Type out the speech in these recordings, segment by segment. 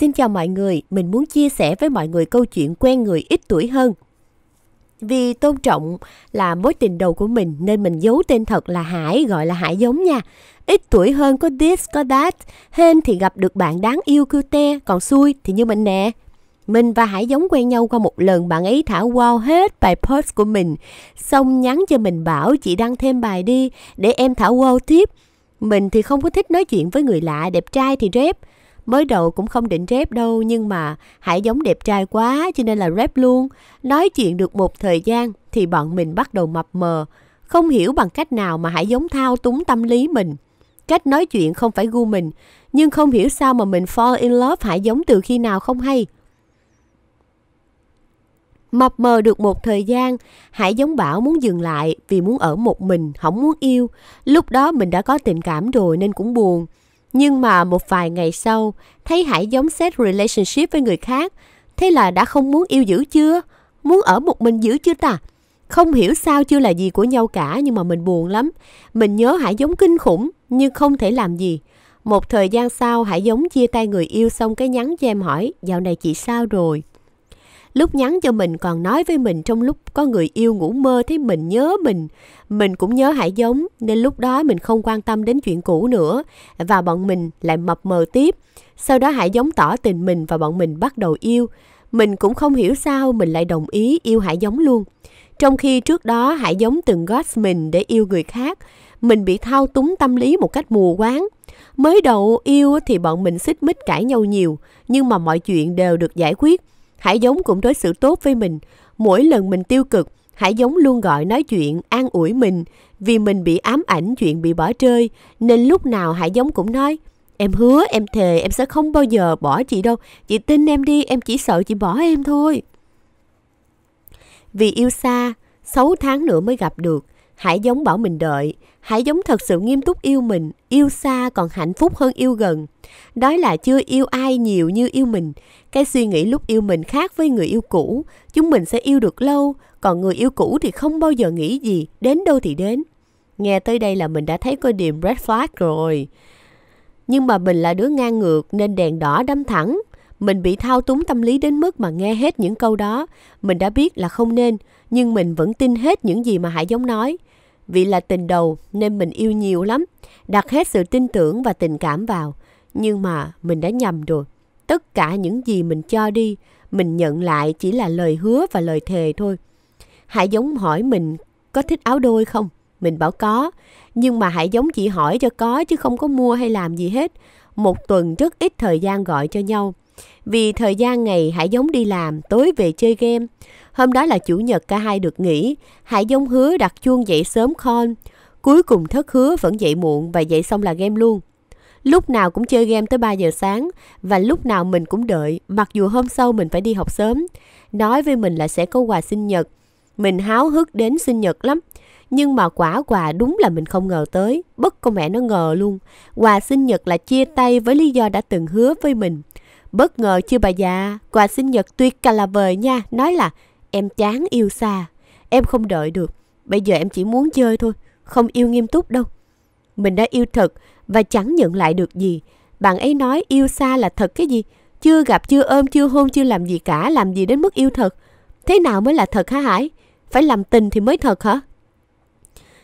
Xin chào mọi người, mình muốn chia sẻ với mọi người câu chuyện quen người ít tuổi hơn. Vì tôn trọng là mối tình đầu của mình nên mình giấu tên thật là Hải, gọi là Hải giống nha. Ít tuổi hơn có this có that, hên thì gặp được bạn đáng yêu cute, còn xui thì như mình nè. Mình và Hải giống quen nhau qua một lần bạn ấy thả wow hết bài post của mình. Xong nhắn cho mình bảo chị đăng thêm bài đi để em thả wow tiếp. Mình thì không có thích nói chuyện với người lạ, đẹp trai thì rep. Mới đầu cũng không định rep đâu nhưng mà Hải giống đẹp trai quá cho nên là rep luôn. Nói chuyện được một thời gian thì bọn mình bắt đầu mập mờ. Không hiểu bằng cách nào mà Hải giống thao túng tâm lý mình. Cách nói chuyện không phải gu mình, nhưng không hiểu sao mà mình fall in love Hải giống từ khi nào không hay. Mập mờ được một thời gian, Hải giống bảo muốn dừng lại vì muốn ở một mình, không muốn yêu. Lúc đó mình đã có tình cảm rồi nên cũng buồn. Nhưng mà một vài ngày sau, thấy Hải giống xét relationship với người khác, thế là đã không muốn yêu giữ chưa? Muốn ở một mình giữ chưa ta? Không hiểu sao chưa là gì của nhau cả nhưng mà mình buồn lắm. Mình nhớ Hải giống kinh khủng nhưng không thể làm gì. Một thời gian sau Hải giống chia tay người yêu xong cái nhắn cho em hỏi dạo này chị sao rồi? Lúc nhắn cho mình còn nói với mình trong lúc có người yêu ngủ mơ thấy mình nhớ mình. Mình cũng nhớ Hải giống nên lúc đó mình không quan tâm đến chuyện cũ nữa và bọn mình lại mập mờ tiếp. Sau đó Hải giống tỏ tình mình và bọn mình bắt đầu yêu. Mình cũng không hiểu sao mình lại đồng ý yêu Hải giống luôn. Trong khi trước đó Hải giống từng gót mình để yêu người khác, mình bị thao túng tâm lý một cách mù quáng. Mới đầu yêu thì bọn mình xích mích cãi nhau nhiều, nhưng mà mọi chuyện đều được giải quyết Hải giống cũng đối xử tốt với mình. Mỗi lần mình tiêu cực, Hải giống luôn gọi nói chuyện, an ủi mình. Vì mình bị ám ảnh chuyện bị bỏ rơi, nên lúc nào Hải giống cũng nói, Em hứa, em thề, em sẽ không bao giờ bỏ chị đâu. Chị tin em đi, em chỉ sợ chị bỏ em thôi. Vì yêu xa, 6 tháng nữa mới gặp được. Hãy giống bảo mình đợi, hãy giống thật sự nghiêm túc yêu mình, yêu xa còn hạnh phúc hơn yêu gần. Đó là chưa yêu ai nhiều như yêu mình. Cái suy nghĩ lúc yêu mình khác với người yêu cũ, chúng mình sẽ yêu được lâu, còn người yêu cũ thì không bao giờ nghĩ gì, đến đâu thì đến. Nghe tới đây là mình đã thấy có điểm red flag rồi. Nhưng mà mình là đứa ngang ngược nên đèn đỏ đâm thẳng. Mình bị thao túng tâm lý đến mức mà nghe hết những câu đó. Mình đã biết là không nên, nhưng mình vẫn tin hết những gì mà Hải giống nói. Vì là tình đầu nên mình yêu nhiều lắm, đặt hết sự tin tưởng và tình cảm vào. Nhưng mà mình đã nhầm rồi. Tất cả những gì mình cho đi, mình nhận lại chỉ là lời hứa và lời thề thôi. hãy giống hỏi mình có thích áo đôi không? Mình bảo có, nhưng mà hãy giống chỉ hỏi cho có chứ không có mua hay làm gì hết. Một tuần rất ít thời gian gọi cho nhau. Vì thời gian ngày hãy giống đi làm, tối về chơi game. Hôm đó là chủ nhật cả hai được nghỉ. Hải Dông hứa đặt chuông dậy sớm con Cuối cùng thất hứa vẫn dậy muộn và dậy xong là game luôn. Lúc nào cũng chơi game tới 3 giờ sáng và lúc nào mình cũng đợi, mặc dù hôm sau mình phải đi học sớm. Nói với mình là sẽ có quà sinh nhật. Mình háo hức đến sinh nhật lắm. Nhưng mà quả quà đúng là mình không ngờ tới. Bất con mẹ nó ngờ luôn. Quà sinh nhật là chia tay với lý do đã từng hứa với mình. Bất ngờ chưa bà già, quà sinh nhật tuyệt cả là vời nha. Nói là Em chán yêu xa, em không đợi được. Bây giờ em chỉ muốn chơi thôi, không yêu nghiêm túc đâu. Mình đã yêu thật và chẳng nhận lại được gì. Bạn ấy nói yêu xa là thật cái gì? Chưa gặp, chưa ôm, chưa hôn, chưa làm gì cả, làm gì đến mức yêu thật. Thế nào mới là thật hả Hải? Phải làm tình thì mới thật hả?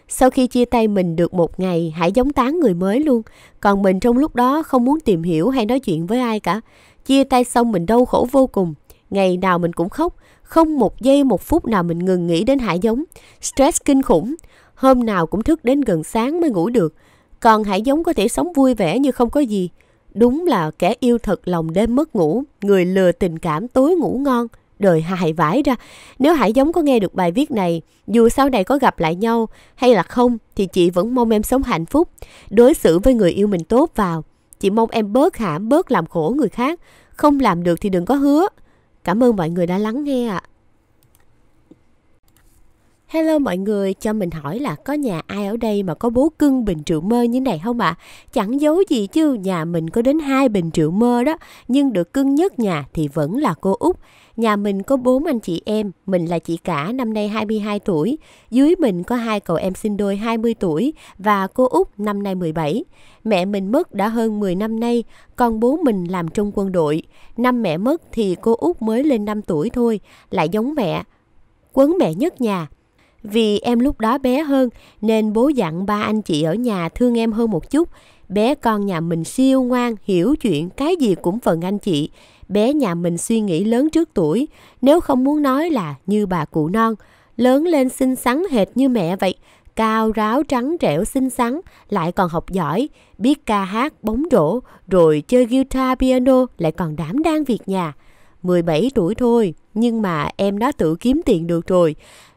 Sau khi chia tay mình được một ngày, Hải giống tán người mới luôn. Còn mình trong lúc đó không muốn tìm hiểu hay nói chuyện với ai cả. Chia tay xong mình đau khổ vô cùng. Ngày nào mình cũng khóc. Không một giây một phút nào mình ngừng nghĩ đến hải giống. Stress kinh khủng. Hôm nào cũng thức đến gần sáng mới ngủ được. Còn hải giống có thể sống vui vẻ như không có gì. Đúng là kẻ yêu thật lòng đêm mất ngủ, người lừa tình cảm tối ngủ ngon, đời hài vãi ra. Nếu Hải giống có nghe được bài viết này, dù sau này có gặp lại nhau hay là không, thì chị vẫn mong em sống hạnh phúc, đối xử với người yêu mình tốt vào. Chị mong em bớt hãm, bớt làm khổ người khác, không làm được thì đừng có hứa. Cảm ơn mọi người đã lắng nghe ạ. Hello mọi người, cho mình hỏi là có nhà ai ở đây mà có bố cưng bình rượu mơ như này không ạ? À? Chẳng giấu gì chứ, nhà mình có đến hai bình rượu mơ đó, nhưng được cưng nhất nhà thì vẫn là cô Út. Nhà mình có bốn anh chị em, mình là chị cả năm nay 22 tuổi, dưới mình có hai cậu em sinh đôi 20 tuổi và cô Út năm nay 17. Mẹ mình mất đã hơn 10 năm nay, còn bố mình làm trong quân đội. Năm mẹ mất thì cô Út mới lên 5 tuổi thôi, lại giống mẹ. Quấn mẹ nhất nhà. Vì em lúc đó bé hơn nên bố dặn ba anh chị ở nhà thương em hơn một chút. Bé con nhà mình siêu ngoan, hiểu chuyện, cái gì cũng phần anh chị bé nhà mình suy nghĩ lớn trước tuổi, nếu không muốn nói là như bà cụ non, lớn lên xinh xắn hệt như mẹ vậy, cao ráo trắng trẻo xinh xắn, lại còn học giỏi, biết ca hát, bóng rổ, rồi chơi guitar piano, lại còn đảm đang việc nhà. 17 tuổi thôi, nhưng mà em nó tự kiếm tiền được rồi.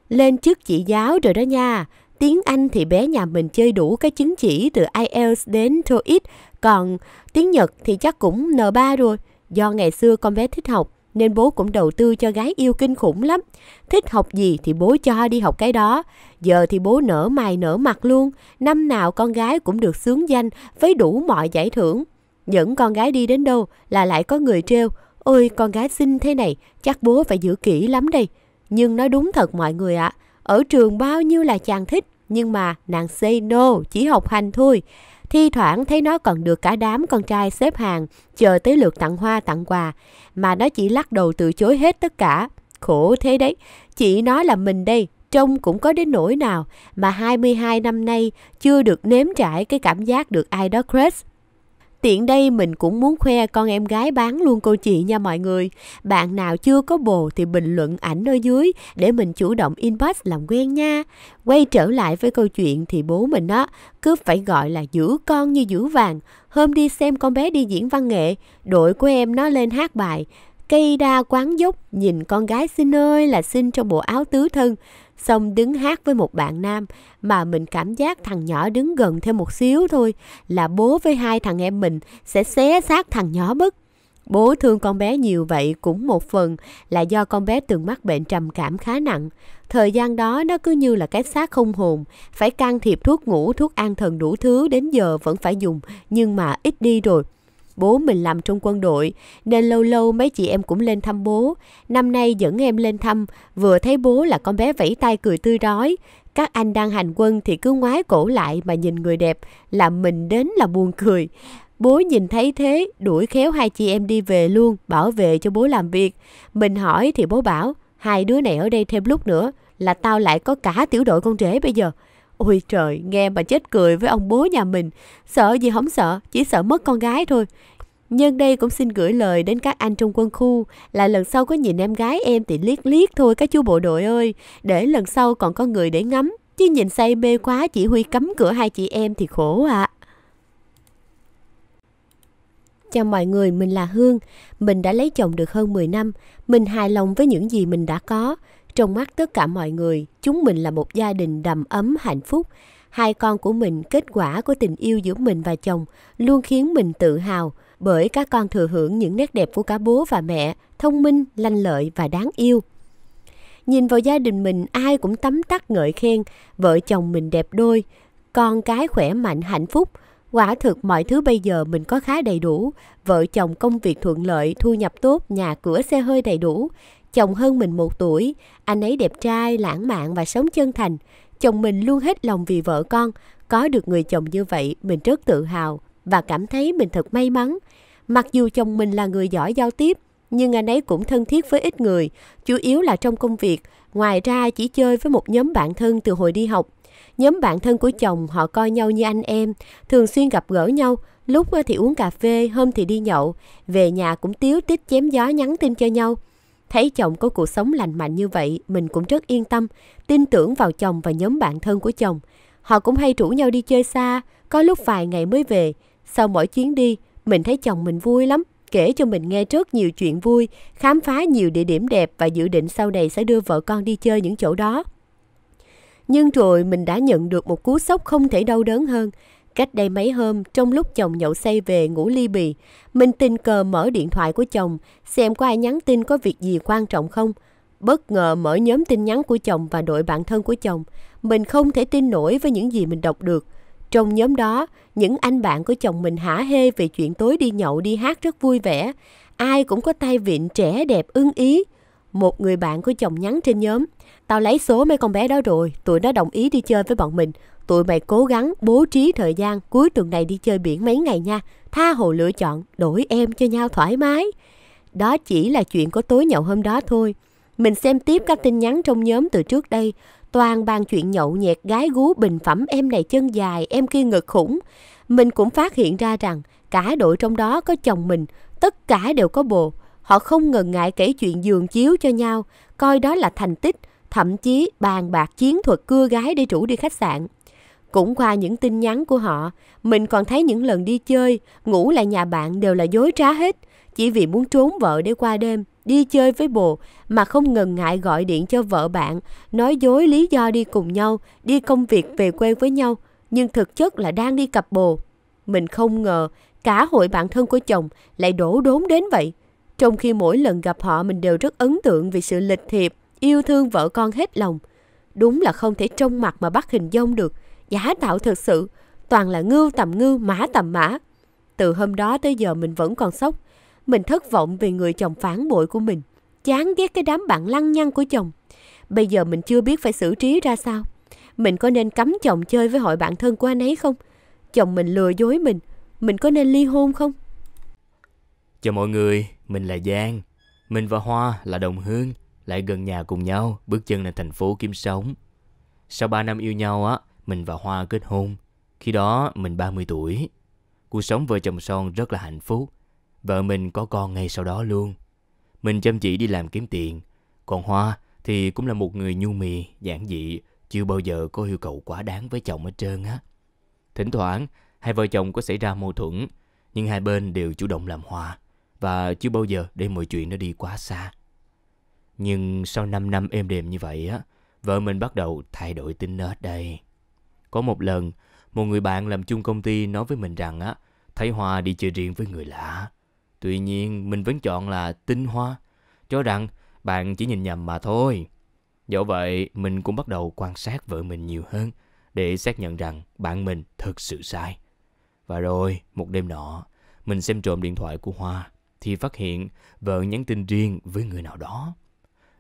Lên chức chị giáo rồi đó nha. Tiếng Anh thì bé nhà mình chơi đủ cái chứng chỉ từ IELTS đến TOEIC, còn tiếng Nhật thì chắc cũng N3 rồi. Do ngày xưa con bé thích học nên bố cũng đầu tư cho gái yêu kinh khủng lắm. Thích học gì thì bố cho đi học cái đó. Giờ thì bố nở mày nở mặt luôn. Năm nào con gái cũng được sướng danh với đủ mọi giải thưởng. Những con gái đi đến đâu là lại có người treo. Ôi con gái xinh thế này, chắc bố phải giữ kỹ lắm đây. Nhưng nói đúng thật mọi người ạ. À, ở trường bao nhiêu là chàng thích, nhưng mà nàng say no, chỉ học hành thôi. Thi thoảng thấy nó còn được cả đám con trai xếp hàng, chờ tới lượt tặng hoa tặng quà, mà nó chỉ lắc đầu từ chối hết tất cả. Khổ thế đấy, chị nói là mình đây, trông cũng có đến nỗi nào mà 22 năm nay chưa được nếm trải cái cảm giác được ai đó crush Tiện đây mình cũng muốn khoe con em gái bán luôn cô chị nha mọi người. Bạn nào chưa có bồ thì bình luận ảnh ở dưới để mình chủ động inbox làm quen nha. Quay trở lại với câu chuyện thì bố mình á, cứ phải gọi là giữ con như giữ vàng. Hôm đi xem con bé đi diễn văn nghệ, đội của em nó lên hát bài. Cây đa quán dốc nhìn con gái xin ơi là xin trong bộ áo tứ thân xong đứng hát với một bạn nam mà mình cảm giác thằng nhỏ đứng gần thêm một xíu thôi là bố với hai thằng em mình sẽ xé xác thằng nhỏ mất. Bố thương con bé nhiều vậy cũng một phần là do con bé từng mắc bệnh trầm cảm khá nặng. Thời gian đó nó cứ như là cái xác không hồn, phải can thiệp thuốc ngủ, thuốc an thần đủ thứ đến giờ vẫn phải dùng nhưng mà ít đi rồi. Bố mình làm trong quân đội, nên lâu lâu mấy chị em cũng lên thăm bố. Năm nay dẫn em lên thăm, vừa thấy bố là con bé vẫy tay cười tươi rói. Các anh đang hành quân thì cứ ngoái cổ lại mà nhìn người đẹp, làm mình đến là buồn cười. Bố nhìn thấy thế, đuổi khéo hai chị em đi về luôn, bảo vệ cho bố làm việc. Mình hỏi thì bố bảo, hai đứa này ở đây thêm lúc nữa, là tao lại có cả tiểu đội con rể bây giờ. Ôi trời, nghe mà chết cười với ông bố nhà mình. Sợ gì không sợ, chỉ sợ mất con gái thôi. Nhân đây cũng xin gửi lời đến các anh trong quân khu là lần sau có nhìn em gái em thì liếc liếc thôi các chú bộ đội ơi, để lần sau còn có người để ngắm, chứ nhìn say mê quá chỉ huy cấm cửa hai chị em thì khổ ạ. À. Chào mọi người, mình là Hương. Mình đã lấy chồng được hơn 10 năm. Mình hài lòng với những gì mình đã có. Trong mắt tất cả mọi người, chúng mình là một gia đình đầm ấm hạnh phúc. Hai con của mình, kết quả của tình yêu giữa mình và chồng luôn khiến mình tự hào bởi các con thừa hưởng những nét đẹp của cả bố và mẹ, thông minh, lanh lợi và đáng yêu. Nhìn vào gia đình mình ai cũng tấm tắc ngợi khen, vợ chồng mình đẹp đôi, con cái khỏe mạnh hạnh phúc, Quả thực mọi thứ bây giờ mình có khá đầy đủ, vợ chồng công việc thuận lợi, thu nhập tốt, nhà cửa xe hơi đầy đủ. Chồng hơn mình một tuổi, anh ấy đẹp trai, lãng mạn và sống chân thành. Chồng mình luôn hết lòng vì vợ con. Có được người chồng như vậy, mình rất tự hào và cảm thấy mình thật may mắn. Mặc dù chồng mình là người giỏi giao tiếp, nhưng anh ấy cũng thân thiết với ít người, chủ yếu là trong công việc. Ngoài ra chỉ chơi với một nhóm bạn thân từ hồi đi học. Nhóm bạn thân của chồng họ coi nhau như anh em, thường xuyên gặp gỡ nhau, lúc thì uống cà phê, hôm thì đi nhậu, về nhà cũng tiếu tít chém gió nhắn tin cho nhau. Thấy chồng có cuộc sống lành mạnh như vậy, mình cũng rất yên tâm, tin tưởng vào chồng và nhóm bạn thân của chồng. Họ cũng hay rủ nhau đi chơi xa, có lúc vài ngày mới về. Sau mỗi chuyến đi, mình thấy chồng mình vui lắm, kể cho mình nghe rất nhiều chuyện vui, khám phá nhiều địa điểm đẹp và dự định sau này sẽ đưa vợ con đi chơi những chỗ đó. Nhưng rồi mình đã nhận được một cú sốc không thể đau đớn hơn. Cách đây mấy hôm, trong lúc chồng nhậu say về ngủ ly bì, mình tình cờ mở điện thoại của chồng, xem có ai nhắn tin có việc gì quan trọng không. Bất ngờ mở nhóm tin nhắn của chồng và đội bạn thân của chồng. Mình không thể tin nổi với những gì mình đọc được. Trong nhóm đó, những anh bạn của chồng mình hả hê về chuyện tối đi nhậu đi hát rất vui vẻ. Ai cũng có tay vịn trẻ đẹp ưng ý. Một người bạn của chồng nhắn trên nhóm, tao lấy số mấy con bé đó rồi, tụi nó đồng ý đi chơi với bọn mình, tụi mày cố gắng bố trí thời gian cuối tuần này đi chơi biển mấy ngày nha. Tha hồ lựa chọn, đổi em cho nhau thoải mái. Đó chỉ là chuyện của tối nhậu hôm đó thôi. Mình xem tiếp các tin nhắn trong nhóm từ trước đây. Toàn bàn chuyện nhậu nhẹt gái gú bình phẩm em này chân dài, em kia ngực khủng. Mình cũng phát hiện ra rằng cả đội trong đó có chồng mình, tất cả đều có bồ. Họ không ngần ngại kể chuyện giường chiếu cho nhau, coi đó là thành tích, thậm chí bàn bạc chiến thuật cưa gái để chủ đi khách sạn. Cũng qua những tin nhắn của họ, mình còn thấy những lần đi chơi, ngủ lại nhà bạn đều là dối trá hết, chỉ vì muốn trốn vợ để qua đêm, đi chơi với bồ mà không ngần ngại gọi điện cho vợ bạn, nói dối lý do đi cùng nhau, đi công việc về quê với nhau, nhưng thực chất là đang đi cặp bồ. Mình không ngờ cả hội bạn thân của chồng lại đổ đốn đến vậy. Trong khi mỗi lần gặp họ mình đều rất ấn tượng vì sự lịch thiệp, yêu thương vợ con hết lòng. Đúng là không thể trông mặt mà bắt hình dông được – giả tạo thật sự, toàn là ngưu tầm ngưu, mã tầm mã. Từ hôm đó tới giờ mình vẫn còn sốc. Mình thất vọng vì người chồng phản bội của mình. Chán ghét cái đám bạn lăng nhăng của chồng. Bây giờ mình chưa biết phải xử trí ra sao. Mình có nên cấm chồng chơi với hội bạn thân của anh ấy không? Chồng mình lừa dối mình. Mình có nên ly hôn không? Chào mọi người, mình là Giang. Mình và Hoa là đồng hương, lại gần nhà cùng nhau, bước chân lên thành phố kiếm sống. Sau 3 năm yêu nhau á, mình và Hoa kết hôn. Khi đó mình 30 tuổi. Cuộc sống vợ chồng son rất là hạnh phúc. Vợ mình có con ngay sau đó luôn. Mình chăm chỉ đi làm kiếm tiền. Còn Hoa thì cũng là một người nhu mì, giản dị, chưa bao giờ có yêu cầu quá đáng với chồng hết trơn á. Thỉnh thoảng, hai vợ chồng có xảy ra mâu thuẫn, nhưng hai bên đều chủ động làm hòa và chưa bao giờ để mọi chuyện nó đi quá xa. Nhưng sau 5 năm êm đềm như vậy á, vợ mình bắt đầu thay đổi tính nết đây. Có một lần, một người bạn làm chung công ty nói với mình rằng á, thấy Hoa đi chơi riêng với người lạ. Tuy nhiên, mình vẫn chọn là tin Hoa, cho rằng bạn chỉ nhìn nhầm mà thôi. Dẫu vậy, mình cũng bắt đầu quan sát vợ mình nhiều hơn để xác nhận rằng bạn mình thật sự sai. Và rồi, một đêm nọ, mình xem trộm điện thoại của Hoa thì phát hiện vợ nhắn tin riêng với người nào đó.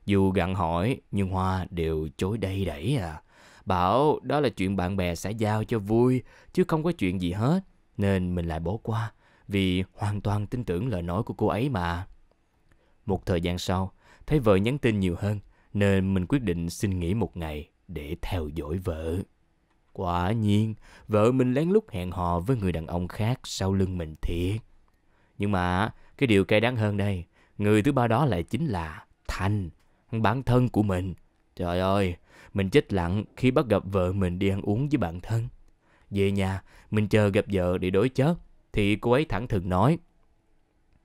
Dù gặng hỏi nhưng Hoa đều chối đầy đẩy à. Bảo đó là chuyện bạn bè xã giao cho vui, chứ không có chuyện gì hết. Nên mình lại bỏ qua, vì hoàn toàn tin tưởng lời nói của cô ấy mà. Một thời gian sau, thấy vợ nhắn tin nhiều hơn, nên mình quyết định xin nghỉ một ngày để theo dõi vợ. Quả nhiên, vợ mình lén lút hẹn hò với người đàn ông khác sau lưng mình thiệt. Nhưng mà, cái điều cay đắng hơn đây, người thứ ba đó lại chính là Thành, bản thân của mình. Trời ơi, mình chết lặng khi bắt gặp vợ mình đi ăn uống với bạn thân. Về nhà, mình chờ gặp vợ để đối chớp, thì cô ấy thẳng thừng nói.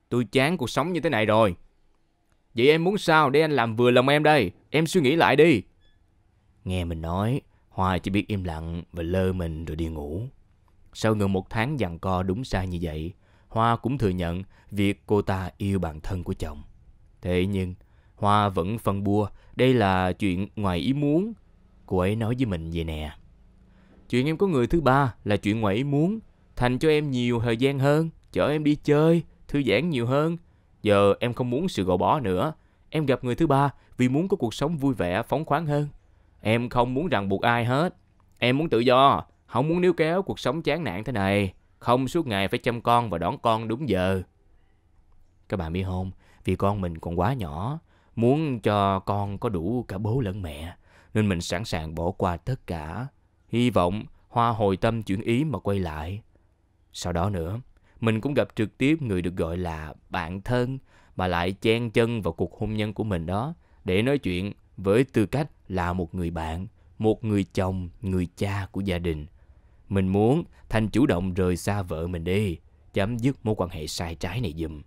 Tôi chán cuộc sống như thế này rồi. Vậy em muốn sao để anh làm vừa lòng em đây? Em suy nghĩ lại đi. Nghe mình nói, Hoa chỉ biết im lặng và lơ mình rồi đi ngủ. Sau gần một tháng dằn co đúng sai như vậy, Hoa cũng thừa nhận việc cô ta yêu bản thân của chồng. Thế nhưng, Hoa vẫn phân bua đây là chuyện ngoài ý muốn Cô ấy nói với mình vậy nè. Chuyện em có người thứ ba là chuyện ngoại ý muốn. Thành cho em nhiều thời gian hơn, chở em đi chơi, thư giãn nhiều hơn. Giờ em không muốn sự gò bó nữa. Em gặp người thứ ba vì muốn có cuộc sống vui vẻ, phóng khoáng hơn. Em không muốn ràng buộc ai hết. Em muốn tự do, không muốn níu kéo cuộc sống chán nản thế này. Không suốt ngày phải chăm con và đón con đúng giờ. Các bạn biết không, vì con mình còn quá nhỏ, muốn cho con có đủ cả bố lẫn mẹ nên mình sẵn sàng bỏ qua tất cả, hy vọng Hoa hồi tâm chuyển ý mà quay lại. Sau đó nữa, mình cũng gặp trực tiếp người được gọi là bạn thân mà lại chen chân vào cuộc hôn nhân của mình đó để nói chuyện với tư cách là một người bạn, một người chồng, người cha của gia đình. Mình muốn thành chủ động rời xa vợ mình đi, chấm dứt mối quan hệ sai trái này dùm.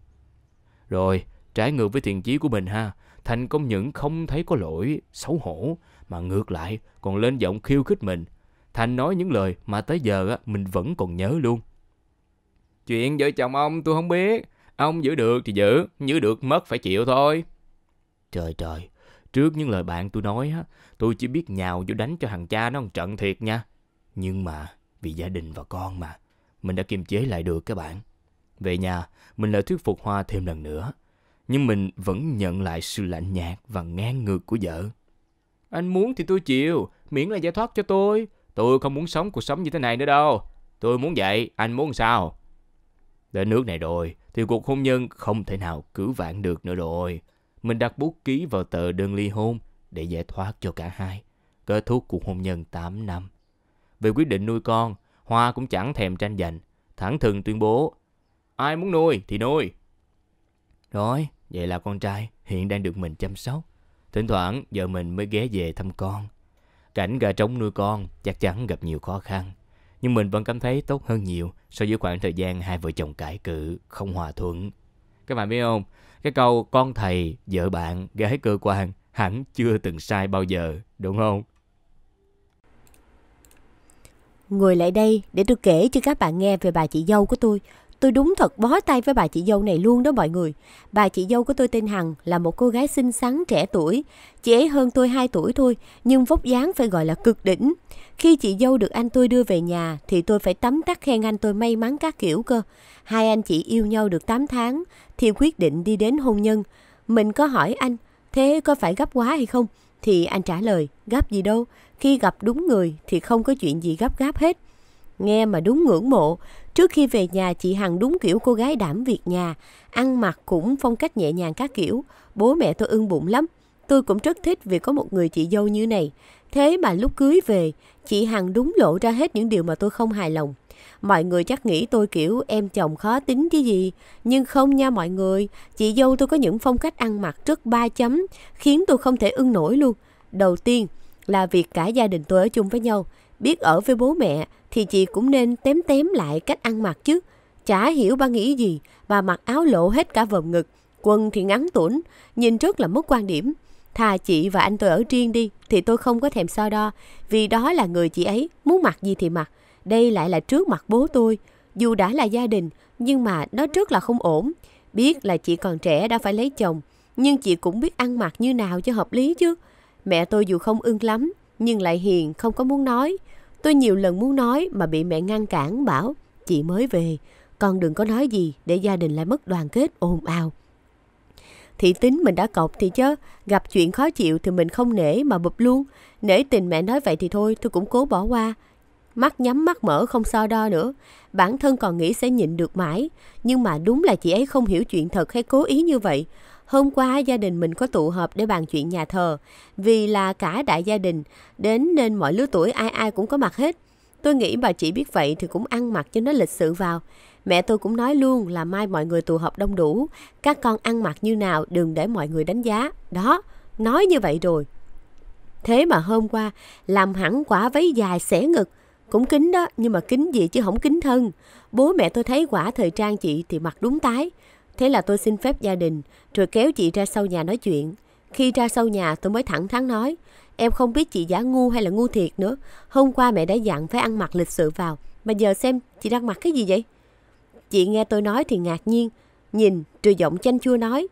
Rồi, trái ngược với thiện chí của mình ha, Thành công những không thấy có lỗi, xấu hổ, mà ngược lại còn lên giọng khiêu khích mình. Thành nói những lời mà tới giờ á, mình vẫn còn nhớ luôn. Chuyện vợ chồng ông tôi không biết, ông giữ được thì giữ, giữ được mất phải chịu thôi. Trời trời, trước những lời bạn tôi nói á, tôi chỉ biết nhào vô đánh cho thằng cha nó một trận thiệt nha. Nhưng mà vì gia đình và con mà, mình đã kiềm chế lại được các bạn. Về nhà, mình lại thuyết phục Hoa thêm lần nữa. Nhưng mình vẫn nhận lại sự lạnh nhạt và ngang ngược của vợ. Anh muốn thì tôi chịu, miễn là giải thoát cho tôi. Tôi không muốn sống cuộc sống như thế này nữa đâu. Tôi muốn vậy, anh muốn sao? Đến nước này rồi, thì cuộc hôn nhân không thể nào cứu vãn được nữa rồi. Mình đặt bút ký vào tờ đơn ly hôn để giải thoát cho cả hai. Kết thúc cuộc hôn nhân 8 năm. Về quyết định nuôi con, Hoa cũng chẳng thèm tranh giành. Thẳng thừng tuyên bố, ai muốn nuôi thì nuôi. Rồi, vậy là con trai hiện đang được mình chăm sóc Thỉnh thoảng vợ mình mới ghé về thăm con. Cảnh gà trống nuôi con chắc chắn gặp nhiều khó khăn. Nhưng mình vẫn cảm thấy tốt hơn nhiều so với khoảng thời gian hai vợ chồng cãi cự, không hòa thuận. Các bạn biết không, cái câu con thầy, vợ bạn, gái cơ quan hẳn chưa từng sai bao giờ, đúng không? Ngồi lại đây để tôi kể cho các bạn nghe về bà chị dâu của tôi. Tôi đúng thật bó tay với bà chị dâu này luôn đó mọi người. Bà chị dâu của tôi tên Hằng là một cô gái xinh xắn trẻ tuổi. Chị ấy hơn tôi 2 tuổi thôi, nhưng vóc dáng phải gọi là cực đỉnh. Khi chị dâu được anh tôi đưa về nhà thì tôi phải tắm tắt khen anh tôi may mắn các kiểu cơ. Hai anh chị yêu nhau được 8 tháng thì quyết định đi đến hôn nhân. Mình có hỏi anh, thế có phải gấp quá hay không? Thì anh trả lời, gấp gì đâu, khi gặp đúng người thì không có chuyện gì gấp gáp hết. Nghe mà đúng ngưỡng mộ, Trước khi về nhà, chị Hằng đúng kiểu cô gái đảm việc nhà, ăn mặc cũng phong cách nhẹ nhàng các kiểu. Bố mẹ tôi ưng bụng lắm. Tôi cũng rất thích vì có một người chị dâu như này. Thế mà lúc cưới về, chị Hằng đúng lộ ra hết những điều mà tôi không hài lòng. Mọi người chắc nghĩ tôi kiểu em chồng khó tính chứ gì. Nhưng không nha mọi người, chị dâu tôi có những phong cách ăn mặc rất ba chấm, khiến tôi không thể ưng nổi luôn. Đầu tiên là việc cả gia đình tôi ở chung với nhau. Biết ở với bố mẹ thì chị cũng nên tém tém lại cách ăn mặc chứ. Chả hiểu ba nghĩ gì, bà mặc áo lộ hết cả vòng ngực, quần thì ngắn tủn, nhìn rất là mất quan điểm. Thà chị và anh tôi ở riêng đi thì tôi không có thèm so đo, vì đó là người chị ấy, muốn mặc gì thì mặc. Đây lại là trước mặt bố tôi, dù đã là gia đình nhưng mà nó rất là không ổn. Biết là chị còn trẻ đã phải lấy chồng, nhưng chị cũng biết ăn mặc như nào cho hợp lý chứ. Mẹ tôi dù không ưng lắm, nhưng lại hiền không có muốn nói. Tôi nhiều lần muốn nói mà bị mẹ ngăn cản bảo chị mới về, con đừng có nói gì để gia đình lại mất đoàn kết ồn ào. Thị tính mình đã cọc thì chớ, gặp chuyện khó chịu thì mình không nể mà bụp luôn. Nể tình mẹ nói vậy thì thôi, tôi cũng cố bỏ qua. Mắt nhắm mắt mở không so đo nữa. Bản thân còn nghĩ sẽ nhịn được mãi. Nhưng mà đúng là chị ấy không hiểu chuyện thật hay cố ý như vậy. Hôm qua gia đình mình có tụ họp để bàn chuyện nhà thờ. Vì là cả đại gia đình, đến nên mọi lứa tuổi ai ai cũng có mặt hết. Tôi nghĩ bà chị biết vậy thì cũng ăn mặc cho nó lịch sự vào. Mẹ tôi cũng nói luôn là mai mọi người tụ họp đông đủ, các con ăn mặc như nào đừng để mọi người đánh giá. Đó, nói như vậy rồi. Thế mà hôm qua làm hẳn quả váy dài xẻ ngực, cũng kính đó nhưng mà kính gì chứ không kính thân. Bố mẹ tôi thấy quả thời trang chị thì mặc đúng tái, Thế là tôi xin phép gia đình, rồi kéo chị ra sau nhà nói chuyện. Khi ra sau nhà tôi mới thẳng thắn nói, em không biết chị giả ngu hay là ngu thiệt nữa. Hôm qua mẹ đã dặn phải ăn mặc lịch sự vào, mà giờ xem chị đang mặc cái gì vậy? Chị nghe tôi nói thì ngạc nhiên, nhìn rồi giọng chanh chua nói.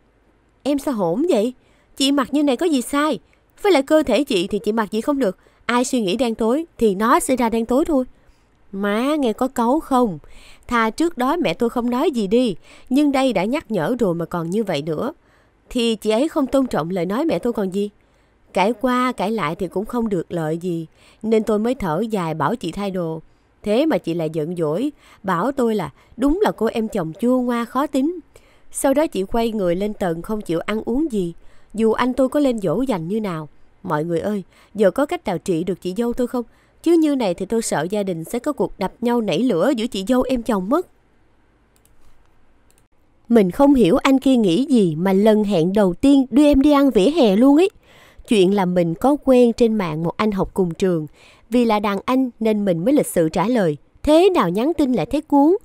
Em sao hổn vậy? Chị mặc như này có gì sai? Với lại cơ thể chị thì chị mặc gì không được. Ai suy nghĩ đen tối thì nó sẽ ra đen tối thôi. Má nghe có cấu không? Thà trước đó mẹ tôi không nói gì đi, nhưng đây đã nhắc nhở rồi mà còn như vậy nữa. Thì chị ấy không tôn trọng lời nói mẹ tôi còn gì. Cãi qua cãi lại thì cũng không được lợi gì, nên tôi mới thở dài bảo chị thay đồ. Thế mà chị lại giận dỗi, bảo tôi là đúng là cô em chồng chua ngoa khó tính. Sau đó chị quay người lên tầng không chịu ăn uống gì, dù anh tôi có lên dỗ dành như nào. Mọi người ơi, giờ có cách nào trị được chị dâu tôi không? Chứ như này thì tôi sợ gia đình sẽ có cuộc đập nhau nảy lửa giữa chị dâu em chồng mất. Mình không hiểu anh kia nghĩ gì mà lần hẹn đầu tiên đưa em đi ăn vỉa hè luôn ấy. Chuyện là mình có quen trên mạng một anh học cùng trường. Vì là đàn anh nên mình mới lịch sự trả lời. Thế nào nhắn tin lại thế cuốn.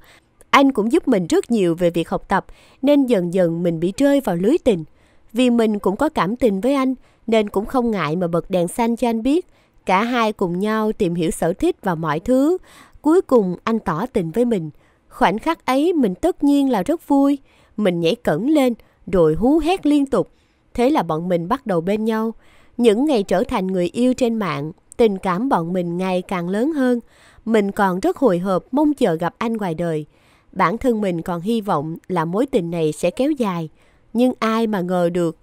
Anh cũng giúp mình rất nhiều về việc học tập nên dần dần mình bị rơi vào lưới tình. Vì mình cũng có cảm tình với anh nên cũng không ngại mà bật đèn xanh cho anh biết. Cả hai cùng nhau tìm hiểu sở thích và mọi thứ. Cuối cùng anh tỏ tình với mình. Khoảnh khắc ấy mình tất nhiên là rất vui. Mình nhảy cẩn lên, rồi hú hét liên tục. Thế là bọn mình bắt đầu bên nhau. Những ngày trở thành người yêu trên mạng, tình cảm bọn mình ngày càng lớn hơn. Mình còn rất hồi hộp mong chờ gặp anh ngoài đời. Bản thân mình còn hy vọng là mối tình này sẽ kéo dài. Nhưng ai mà ngờ được,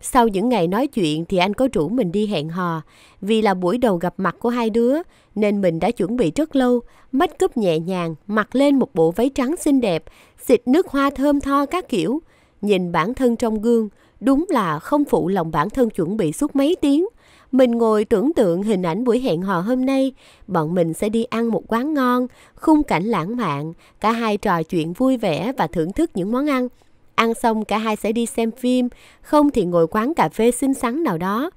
sau những ngày nói chuyện thì anh có rủ mình đi hẹn hò. Vì là buổi đầu gặp mặt của hai đứa nên mình đã chuẩn bị rất lâu. Mách cúp nhẹ nhàng, mặc lên một bộ váy trắng xinh đẹp, xịt nước hoa thơm tho các kiểu. Nhìn bản thân trong gương, đúng là không phụ lòng bản thân chuẩn bị suốt mấy tiếng. Mình ngồi tưởng tượng hình ảnh buổi hẹn hò hôm nay, bọn mình sẽ đi ăn một quán ngon, khung cảnh lãng mạn, cả hai trò chuyện vui vẻ và thưởng thức những món ăn. Ăn xong cả hai sẽ đi xem phim, không thì ngồi quán cà phê xinh xắn nào đó.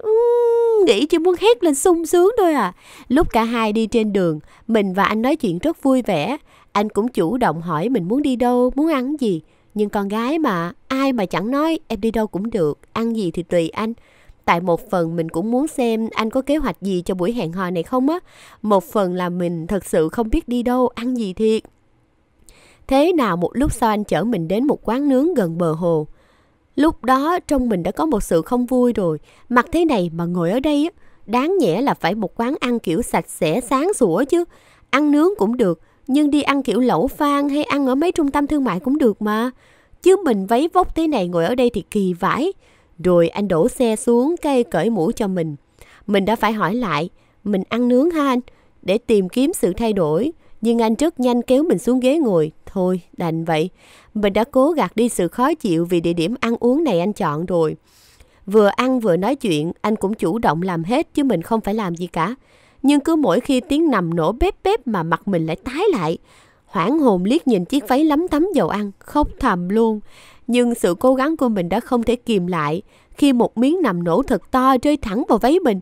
Uhm, nghĩ chỉ muốn hét lên sung sướng thôi à. Lúc cả hai đi trên đường, mình và anh nói chuyện rất vui vẻ. Anh cũng chủ động hỏi mình muốn đi đâu, muốn ăn gì. Nhưng con gái mà, ai mà chẳng nói em đi đâu cũng được, ăn gì thì tùy anh. Tại một phần mình cũng muốn xem anh có kế hoạch gì cho buổi hẹn hò này không á. Một phần là mình thật sự không biết đi đâu, ăn gì thiệt. Thế nào một lúc sau anh chở mình đến một quán nướng gần bờ hồ. Lúc đó trong mình đã có một sự không vui rồi, mặc thế này mà ngồi ở đây đáng nhẽ là phải một quán ăn kiểu sạch sẽ sáng sủa chứ. Ăn nướng cũng được, nhưng đi ăn kiểu lẩu phan hay ăn ở mấy trung tâm thương mại cũng được mà. Chứ mình váy vóc thế này ngồi ở đây thì kỳ vãi. Rồi anh đổ xe xuống cây cởi mũ cho mình. Mình đã phải hỏi lại, mình ăn nướng ha anh, để tìm kiếm sự thay đổi. Nhưng anh rất nhanh kéo mình xuống ghế ngồi, Thôi, đành vậy. Mình đã cố gạt đi sự khó chịu vì địa điểm ăn uống này anh chọn rồi. Vừa ăn vừa nói chuyện, anh cũng chủ động làm hết chứ mình không phải làm gì cả. Nhưng cứ mỗi khi tiếng nằm nổ bếp bếp mà mặt mình lại tái lại. Hoảng hồn liếc nhìn chiếc váy lấm tấm dầu ăn, khóc thầm luôn. Nhưng sự cố gắng của mình đã không thể kìm lại. Khi một miếng nằm nổ thật to rơi thẳng vào váy mình.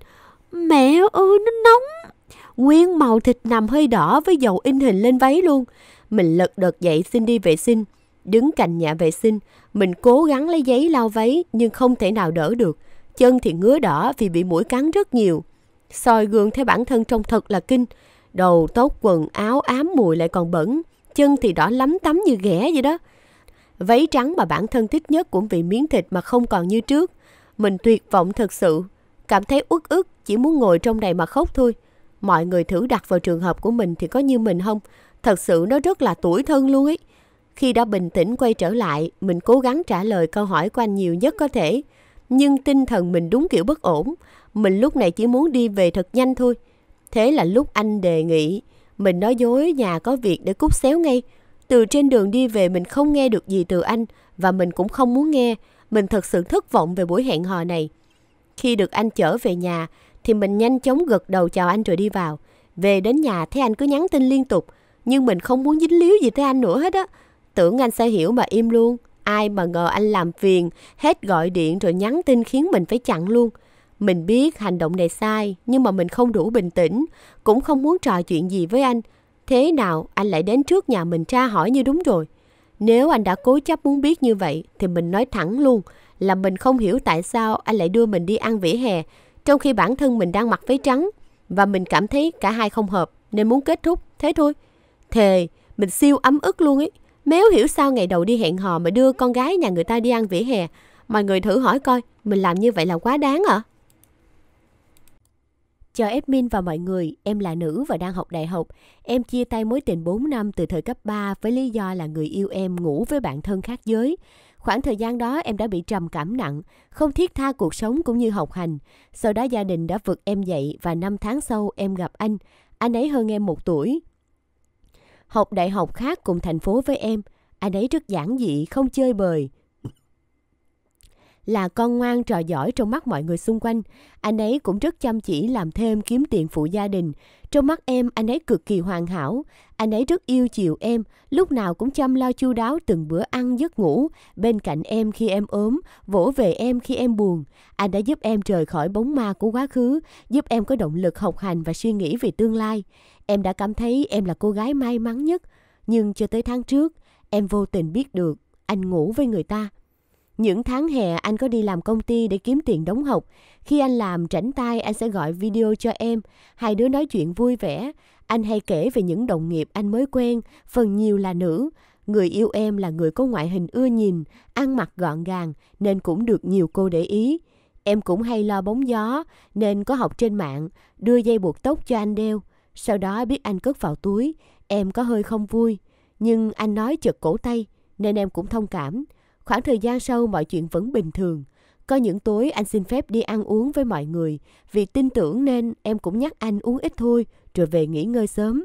Mẹ ơi, nó nóng! Nguyên màu thịt nằm hơi đỏ với dầu in hình lên váy luôn. Mình lật đật dậy xin đi vệ sinh. Đứng cạnh nhà vệ sinh, mình cố gắng lấy giấy lau váy nhưng không thể nào đỡ được. Chân thì ngứa đỏ vì bị mũi cắn rất nhiều. soi gương thấy bản thân trông thật là kinh. Đầu, tóc, quần, áo, ám mùi lại còn bẩn. Chân thì đỏ lắm tắm như ghẻ vậy đó. Váy trắng mà bản thân thích nhất cũng vì miếng thịt mà không còn như trước. Mình tuyệt vọng thật sự. Cảm thấy uất ức, chỉ muốn ngồi trong này mà khóc thôi. Mọi người thử đặt vào trường hợp của mình thì có như mình không? Thật sự nó rất là tuổi thân luôn ấy. Khi đã bình tĩnh quay trở lại, mình cố gắng trả lời câu hỏi của anh nhiều nhất có thể. Nhưng tinh thần mình đúng kiểu bất ổn. Mình lúc này chỉ muốn đi về thật nhanh thôi. Thế là lúc anh đề nghị. Mình nói dối nhà có việc để cút xéo ngay. Từ trên đường đi về mình không nghe được gì từ anh và mình cũng không muốn nghe. Mình thật sự thất vọng về buổi hẹn hò này. Khi được anh chở về nhà thì mình nhanh chóng gật đầu chào anh rồi đi vào. Về đến nhà thấy anh cứ nhắn tin liên tục nhưng mình không muốn dính líu gì tới anh nữa hết á. Tưởng anh sẽ hiểu mà im luôn. Ai mà ngờ anh làm phiền, hết gọi điện rồi nhắn tin khiến mình phải chặn luôn. Mình biết hành động này sai, nhưng mà mình không đủ bình tĩnh, cũng không muốn trò chuyện gì với anh. Thế nào anh lại đến trước nhà mình tra hỏi như đúng rồi. Nếu anh đã cố chấp muốn biết như vậy, thì mình nói thẳng luôn là mình không hiểu tại sao anh lại đưa mình đi ăn vỉa hè, trong khi bản thân mình đang mặc váy trắng. Và mình cảm thấy cả hai không hợp, nên muốn kết thúc, thế thôi. Thề, mình siêu ấm ức luôn ấy. Méo hiểu sao ngày đầu đi hẹn hò mà đưa con gái nhà người ta đi ăn vỉa hè. Mọi người thử hỏi coi, mình làm như vậy là quá đáng ạ. À? Chào admin và mọi người, em là nữ và đang học đại học. Em chia tay mối tình 4 năm từ thời cấp 3 với lý do là người yêu em ngủ với bạn thân khác giới. Khoảng thời gian đó em đã bị trầm cảm nặng, không thiết tha cuộc sống cũng như học hành. Sau đó gia đình đã vực em dậy và 5 tháng sau em gặp anh. Anh ấy hơn em 1 tuổi, Học đại học khác cùng thành phố với em, anh ấy rất giản dị, không chơi bời, là con ngoan trò giỏi trong mắt mọi người xung quanh. Anh ấy cũng rất chăm chỉ làm thêm kiếm tiền phụ gia đình. Trong mắt em, anh ấy cực kỳ hoàn hảo. Anh ấy rất yêu chiều em, lúc nào cũng chăm lo chu đáo từng bữa ăn giấc ngủ, bên cạnh em khi em ốm, vỗ về em khi em buồn. Anh đã giúp em rời khỏi bóng ma của quá khứ, giúp em có động lực học hành và suy nghĩ về tương lai. Em đã cảm thấy em là cô gái may mắn nhất. Nhưng cho tới tháng trước, em vô tình biết được anh ngủ với người ta. Những tháng hè anh có đi làm công ty để kiếm tiền đóng học. Khi anh làm rảnh tay anh sẽ gọi video cho em. Hai đứa nói chuyện vui vẻ. Anh hay kể về những đồng nghiệp anh mới quen, phần nhiều là nữ. Người yêu em là người có ngoại hình ưa nhìn, ăn mặc gọn gàng nên cũng được nhiều cô để ý. Em cũng hay lo bóng gió nên có học trên mạng, đưa dây buộc tóc cho anh đeo. Sau đó biết anh cất vào túi, em có hơi không vui. Nhưng anh nói chật cổ tay nên em cũng thông cảm. Khoảng thời gian sau mọi chuyện vẫn bình thường. Có những tối anh xin phép đi ăn uống với mọi người. Vì tin tưởng nên em cũng nhắc anh uống ít thôi rồi về nghỉ ngơi sớm.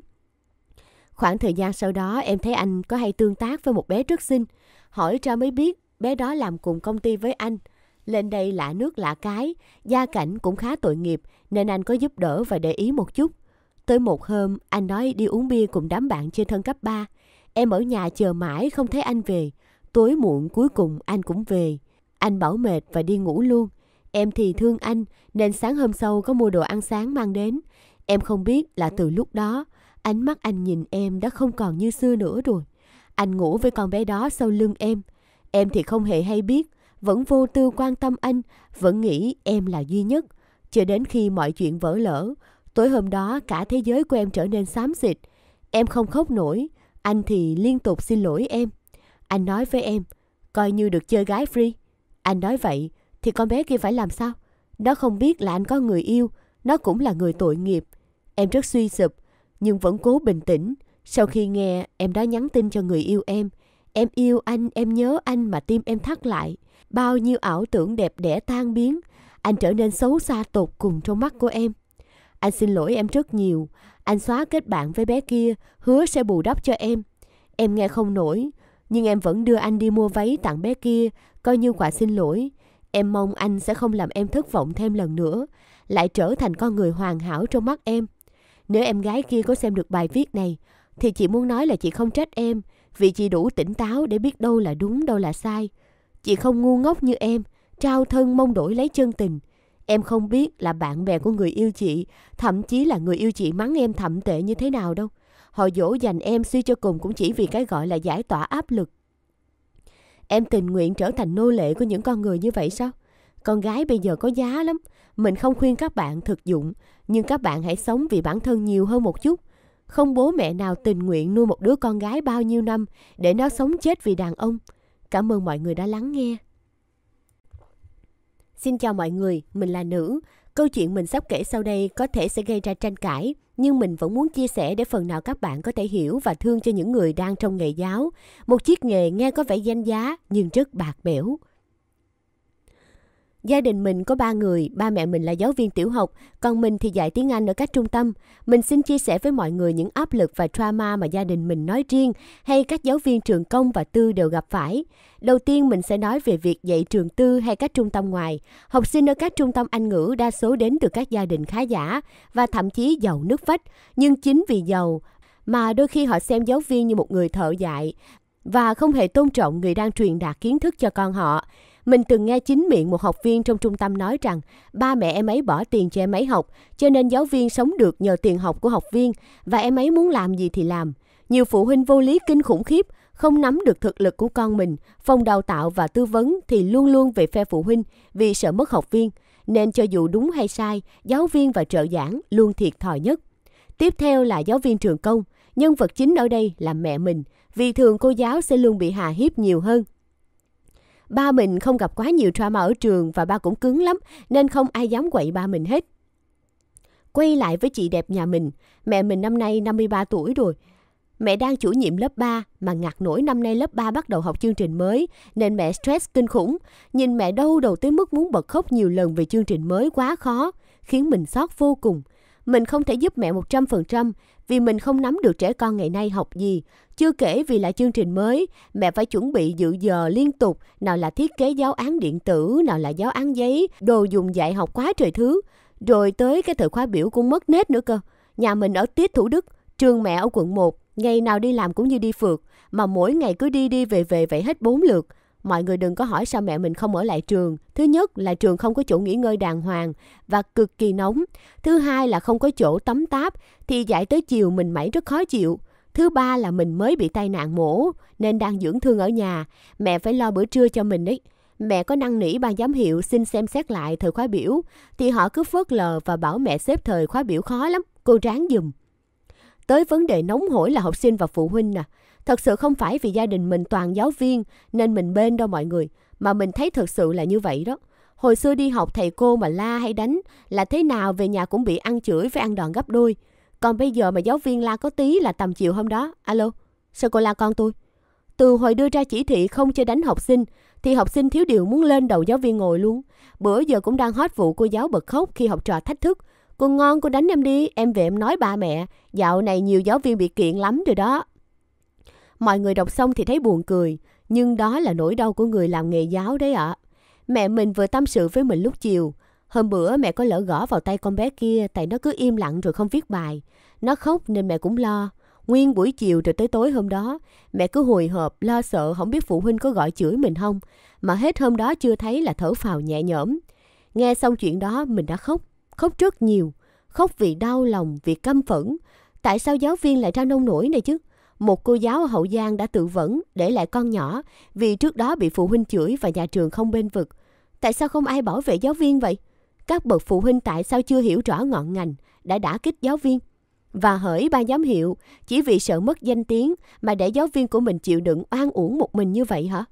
Khoảng thời gian sau đó em thấy anh có hay tương tác với một bé rất xinh. Hỏi ra mới biết bé đó làm cùng công ty với anh. Lên đây lạ nước lạ cái, gia cảnh cũng khá tội nghiệp nên anh có giúp đỡ và để ý một chút. Tới một hôm, anh nói đi uống bia cùng đám bạn trên thân cấp 3. Em ở nhà chờ mãi không thấy anh về. Tối muộn cuối cùng anh cũng về. Anh bảo mệt và đi ngủ luôn. Em thì thương anh nên sáng hôm sau có mua đồ ăn sáng mang đến. Em không biết là từ lúc đó ánh mắt anh nhìn em đã không còn như xưa nữa rồi. Anh ngủ với con bé đó sau lưng em. Em thì không hề hay biết, vẫn vô tư quan tâm anh, vẫn nghĩ em là duy nhất. Cho đến khi mọi chuyện vỡ lỡ, tối hôm đó cả thế giới của em trở nên xám xịt. Em không khóc nổi, anh thì liên tục xin lỗi em. Anh nói với em, coi như được chơi gái free. Anh nói vậy, thì con bé kia phải làm sao? Nó không biết là anh có người yêu, nó cũng là người tội nghiệp. Em rất suy sụp, nhưng vẫn cố bình tĩnh. Sau khi nghe em đã nhắn tin cho người yêu em, em yêu anh, em nhớ anh mà tim em thắt lại. Bao nhiêu ảo tưởng đẹp đẽ tan biến, anh trở nên xấu xa tột cùng trong mắt của em. Anh xin lỗi em rất nhiều, anh xóa kết bạn với bé kia, hứa sẽ bù đắp cho em. Em nghe không nổi, nhưng em vẫn đưa anh đi mua váy tặng bé kia, coi như quả xin lỗi. Em mong anh sẽ không làm em thất vọng thêm lần nữa, lại trở thành con người hoàn hảo trong mắt em. Nếu em gái kia có xem được bài viết này, thì chị muốn nói là chị không trách em, vì chị đủ tỉnh táo để biết đâu là đúng, đâu là sai. Chị không ngu ngốc như em, trao thân mong đổi lấy chân tình. Em không biết là bạn bè của người yêu chị, thậm chí là người yêu chị mắng em thậm tệ như thế nào đâu. Họ dỗ dành em suy cho cùng cũng chỉ vì cái gọi là giải tỏa áp lực. Em tình nguyện trở thành nô lệ của những con người như vậy sao? Con gái bây giờ có giá lắm. Mình không khuyên các bạn thực dụng, nhưng các bạn hãy sống vì bản thân nhiều hơn một chút. Không bố mẹ nào tình nguyện nuôi một đứa con gái bao nhiêu năm để nó sống chết vì đàn ông. Cảm ơn mọi người đã lắng nghe. Xin chào mọi người, mình là nữ. Câu chuyện mình sắp kể sau đây có thể sẽ gây ra tranh cãi, nhưng mình vẫn muốn chia sẻ để phần nào các bạn có thể hiểu và thương cho những người đang trong nghề giáo. Một chiếc nghề nghe có vẻ danh giá nhưng rất bạc bẽo. Gia đình mình có ba người, ba mẹ mình là giáo viên tiểu học, còn mình thì dạy tiếng Anh ở các trung tâm. Mình xin chia sẻ với mọi người những áp lực và trauma mà gia đình mình nói riêng hay các giáo viên trường công và tư đều gặp phải. Đầu tiên mình sẽ nói về việc dạy trường tư hay các trung tâm ngoài. Học sinh ở các trung tâm Anh ngữ đa số đến từ các gia đình khá giả và thậm chí giàu nước vách, nhưng chính vì giàu mà đôi khi họ xem giáo viên như một người thợ dạy và không hề tôn trọng người đang truyền đạt kiến thức cho con họ. Mình từng nghe chính miệng một học viên trong trung tâm nói rằng ba mẹ em ấy bỏ tiền cho em ấy học, cho nên giáo viên sống được nhờ tiền học của học viên và em ấy muốn làm gì thì làm. Nhiều phụ huynh vô lý kinh khủng khiếp, không nắm được thực lực của con mình, phòng đào tạo và tư vấn thì luôn luôn về phe phụ huynh vì sợ mất học viên, nên cho dù đúng hay sai, giáo viên và trợ giảng luôn thiệt thòi nhất. Tiếp theo là giáo viên trường công, nhân vật chính ở đây là mẹ mình, vì thường cô giáo sẽ luôn bị hà hiếp nhiều hơn. Ba mình không gặp quá nhiều trauma ở trường và ba cũng cứng lắm nên không ai dám quậy ba mình hết. Quay lại với chị đẹp nhà mình, mẹ mình năm nay 53 tuổi rồi. Mẹ đang chủ nhiệm lớp 3 mà ngạc nổi năm nay lớp 3 bắt đầu học chương trình mới nên mẹ stress kinh khủng. Nhìn mẹ đau đầu tới mức muốn bật khóc nhiều lần vì chương trình mới quá khó, khiến mình sót vô cùng. Mình không thể giúp mẹ 100%, vì mình không nắm được trẻ con ngày nay học gì. Chưa kể vì là chương trình mới, mẹ phải chuẩn bị dự giờ liên tục, nào là thiết kế giáo án điện tử, nào là giáo án giấy, đồ dùng dạy học quá trời thứ. Rồi tới cái thời khóa biểu cũng mất nết nữa cơ. Nhà mình ở Tiết Thủ Đức, trường mẹ ở quận 1, ngày nào đi làm cũng như đi phượt, mà mỗi ngày cứ đi đi về về vậy hết bốn lượt mọi người đừng có hỏi sao mẹ mình không ở lại trường. Thứ nhất là trường không có chỗ nghỉ ngơi đàng hoàng và cực kỳ nóng. Thứ hai là không có chỗ tắm táp thì dạy tới chiều mình mãi rất khó chịu. Thứ ba là mình mới bị tai nạn mổ nên đang dưỡng thương ở nhà. Mẹ phải lo bữa trưa cho mình đấy. Mẹ có năn nỉ ban giám hiệu xin xem xét lại thời khóa biểu thì họ cứ phớt lờ và bảo mẹ xếp thời khóa biểu khó lắm. Cô ráng dùm. Tới vấn đề nóng hổi là học sinh và phụ huynh nè. À. Thật sự không phải vì gia đình mình toàn giáo viên nên mình bên đâu mọi người, mà mình thấy thật sự là như vậy đó. Hồi xưa đi học thầy cô mà la hay đánh là thế nào về nhà cũng bị ăn chửi với ăn đòn gấp đôi. Còn bây giờ mà giáo viên la có tí là tầm chiều hôm đó. Alo, sao cô la con tôi? Từ hồi đưa ra chỉ thị không cho đánh học sinh, thì học sinh thiếu điều muốn lên đầu giáo viên ngồi luôn. Bữa giờ cũng đang hót vụ cô giáo bật khóc khi học trò thách thức. Cô ngon cô đánh em đi, em về em nói ba mẹ. Dạo này nhiều giáo viên bị kiện lắm rồi đó, Mọi người đọc xong thì thấy buồn cười, nhưng đó là nỗi đau của người làm nghề giáo đấy ạ. Mẹ mình vừa tâm sự với mình lúc chiều. Hôm bữa mẹ có lỡ gõ vào tay con bé kia tại nó cứ im lặng rồi không viết bài. Nó khóc nên mẹ cũng lo. Nguyên buổi chiều rồi tới tối hôm đó, mẹ cứ hồi hộp, lo sợ không biết phụ huynh có gọi chửi mình không. Mà hết hôm đó chưa thấy là thở phào nhẹ nhõm. Nghe xong chuyện đó mình đã khóc, khóc rất nhiều. Khóc vì đau lòng, vì căm phẫn. Tại sao giáo viên lại ra nông nổi này chứ? một cô giáo ở Hậu Giang đã tự vẫn để lại con nhỏ vì trước đó bị phụ huynh chửi và nhà trường không bên vực. Tại sao không ai bảo vệ giáo viên vậy? Các bậc phụ huynh tại sao chưa hiểu rõ ngọn ngành đã đả kích giáo viên? Và hỡi ba giám hiệu, chỉ vì sợ mất danh tiếng mà để giáo viên của mình chịu đựng oan uổng một mình như vậy hả?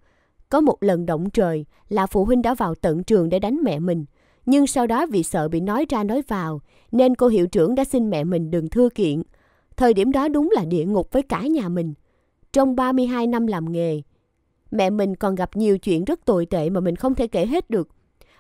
Có một lần động trời là phụ huynh đã vào tận trường để đánh mẹ mình. Nhưng sau đó vì sợ bị nói ra nói vào, nên cô hiệu trưởng đã xin mẹ mình đừng thưa kiện Thời điểm đó đúng là địa ngục với cả nhà mình. Trong 32 năm làm nghề, mẹ mình còn gặp nhiều chuyện rất tồi tệ mà mình không thể kể hết được.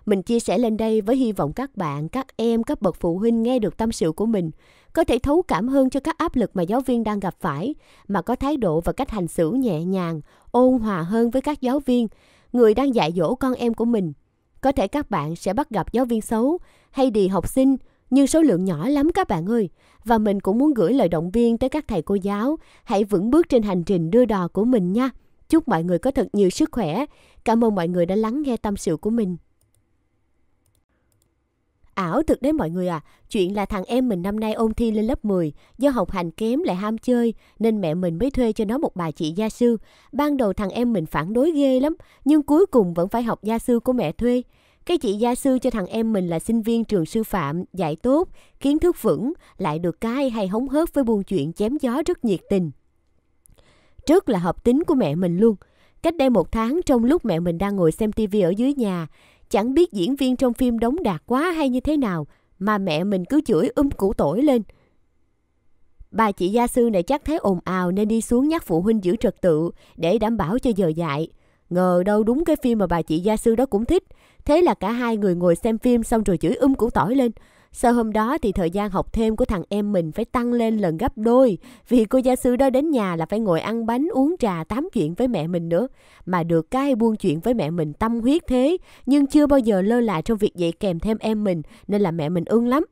Mình chia sẻ lên đây với hy vọng các bạn, các em, các bậc phụ huynh nghe được tâm sự của mình, có thể thấu cảm hơn cho các áp lực mà giáo viên đang gặp phải, mà có thái độ và cách hành xử nhẹ nhàng, ôn hòa hơn với các giáo viên, người đang dạy dỗ con em của mình. Có thể các bạn sẽ bắt gặp giáo viên xấu hay đì học sinh, nhưng số lượng nhỏ lắm các bạn ơi. Và mình cũng muốn gửi lời động viên tới các thầy cô giáo, hãy vững bước trên hành trình đưa đò của mình nha. Chúc mọi người có thật nhiều sức khỏe. Cảm ơn mọi người đã lắng nghe tâm sự của mình. Ảo thực đấy mọi người à, chuyện là thằng em mình năm nay ôn thi lên lớp 10, do học hành kém lại ham chơi nên mẹ mình mới thuê cho nó một bà chị gia sư. Ban đầu thằng em mình phản đối ghê lắm, nhưng cuối cùng vẫn phải học gia sư của mẹ thuê. Cái chị gia sư cho thằng em mình là sinh viên trường sư phạm, dạy tốt, kiến thức vững, lại được cái hay hóng hớt với buôn chuyện chém gió rất nhiệt tình. Rất là hợp tính của mẹ mình luôn. Cách đây một tháng trong lúc mẹ mình đang ngồi xem tivi ở dưới nhà, chẳng biết diễn viên trong phim đóng đạt quá hay như thế nào mà mẹ mình cứ chửi um củ tổi lên. Bà chị gia sư này chắc thấy ồn ào nên đi xuống nhắc phụ huynh giữ trật tự để đảm bảo cho giờ dạy. Ngờ đâu đúng cái phim mà bà chị gia sư đó cũng thích. Thế là cả hai người ngồi xem phim xong rồi chửi um củ tỏi lên. Sau hôm đó thì thời gian học thêm của thằng em mình phải tăng lên lần gấp đôi vì cô gia sư đó đến nhà là phải ngồi ăn bánh uống trà tám chuyện với mẹ mình nữa. Mà được cái buông chuyện với mẹ mình tâm huyết thế nhưng chưa bao giờ lơ là trong việc dạy kèm thêm em mình nên là mẹ mình ưng lắm.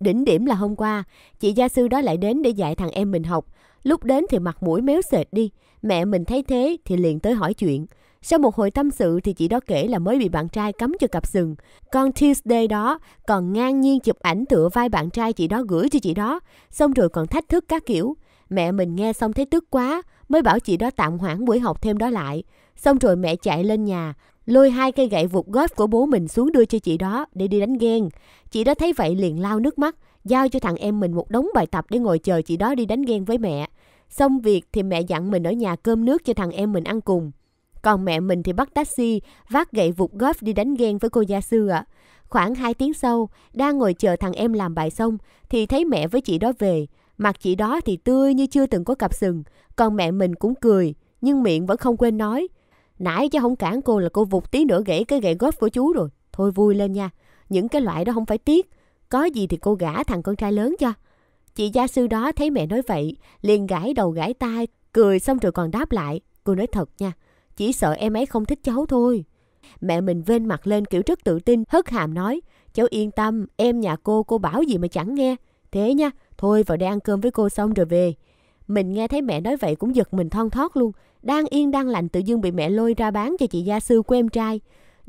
Đỉnh điểm là hôm qua, chị gia sư đó lại đến để dạy thằng em mình học. Lúc đến thì mặt mũi méo sệt đi, mẹ mình thấy thế thì liền tới hỏi chuyện. Sau một hồi tâm sự thì chị đó kể là mới bị bạn trai cấm cho cặp sừng. Con Tuesday đó còn ngang nhiên chụp ảnh tựa vai bạn trai chị đó gửi cho chị đó, xong rồi còn thách thức các kiểu. Mẹ mình nghe xong thấy tức quá, mới bảo chị đó tạm hoãn buổi học thêm đó lại. Xong rồi mẹ chạy lên nhà, lôi hai cây gậy vụt góp của bố mình xuống đưa cho chị đó để đi đánh ghen. Chị đó thấy vậy liền lao nước mắt, giao cho thằng em mình một đống bài tập để ngồi chờ chị đó đi đánh ghen với mẹ. Xong việc thì mẹ dặn mình ở nhà cơm nước cho thằng em mình ăn cùng. Còn mẹ mình thì bắt taxi, vác gậy vụt golf đi đánh ghen với cô gia sư ạ. À. Khoảng 2 tiếng sau, đang ngồi chờ thằng em làm bài xong, thì thấy mẹ với chị đó về. Mặt chị đó thì tươi như chưa từng có cặp sừng, còn mẹ mình cũng cười, nhưng miệng vẫn không quên nói. Nãy chứ không cản cô là cô vụt tí nữa gãy cái gậy góp của chú rồi. Thôi vui lên nha, những cái loại đó không phải tiếc. Có gì thì cô gả thằng con trai lớn cho. Chị gia sư đó thấy mẹ nói vậy, liền gãi đầu gãi tai, cười xong rồi còn đáp lại. Cô nói thật nha, chỉ sợ em ấy không thích cháu thôi. Mẹ mình vên mặt lên kiểu rất tự tin, hất hàm nói. Cháu yên tâm, em nhà cô, cô bảo gì mà chẳng nghe. Thế nha, thôi vào đây ăn cơm với cô xong rồi về. Mình nghe thấy mẹ nói vậy cũng giật mình thon thót luôn. Đang yên đang lành tự dưng bị mẹ lôi ra bán cho chị gia sư của em trai.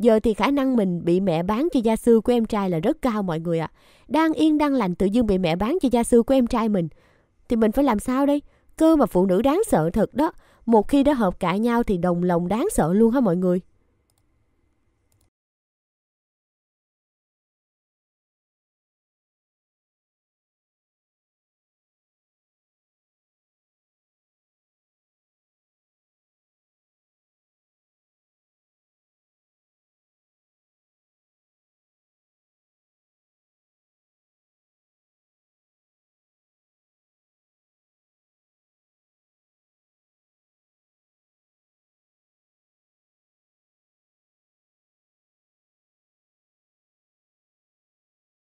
Giờ thì khả năng mình bị mẹ bán cho gia sư của em trai là rất cao mọi người ạ. À. Đang yên đang lành tự dưng bị mẹ bán cho gia sư của em trai mình. Thì mình phải làm sao đây? Cơ mà phụ nữ đáng sợ thật đó. Một khi đã hợp cả nhau thì đồng lòng đáng sợ luôn hả mọi người.